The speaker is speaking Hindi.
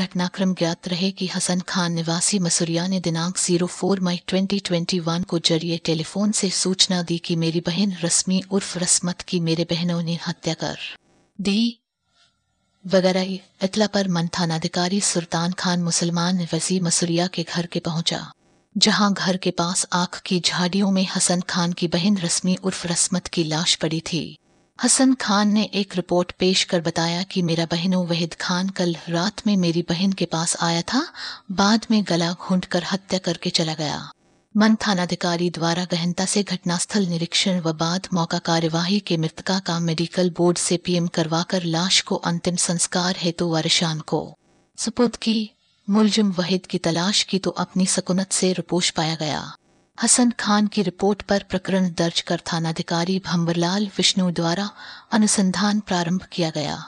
घटनाक्रम ज्ञात रहे कि हसन खान निवासी मसूरिया ने दिनांक 04 मई 2021 को जरिए टेलीफोन से सूचना दी कि मेरी बहन रस्मी उर्फ रस्मत की मेरे बहनों ने हत्या कर दी वगैरह इतला पर मन थानाधिकारी सुल्तान खान मुसलमान वजी मसूरिया के घर के पहुंचा जहां घर के पास आंख की झाड़ियों में हसन खान की बहन रस्मी उर्फ रस्मत की लाश पड़ी थी हसन खान ने एक रिपोर्ट पेश कर बताया कि मेरा बहनों वहीद खान कल रात में मेरी बहन के पास आया था बाद में गला घूंट कर हत्या करके चला गया मन थानाधिकारी द्वारा गहनता से घटनास्थल निरीक्षण व बाद मौका कार्यवाही के मृतका का मेडिकल बोर्ड से पीएम करवाकर लाश को अंतिम संस्कार हेतु तो वारिशान को सुपुत की मुलजुम वहीद की तलाश की तो अपनी सकुनत से रुपोष पाया गया हसन खान की रिपोर्ट पर प्रकरण दर्ज कर थानाधिकारी भंवरलाल विष्णु द्वारा अनुसंधान प्रारंभ किया गया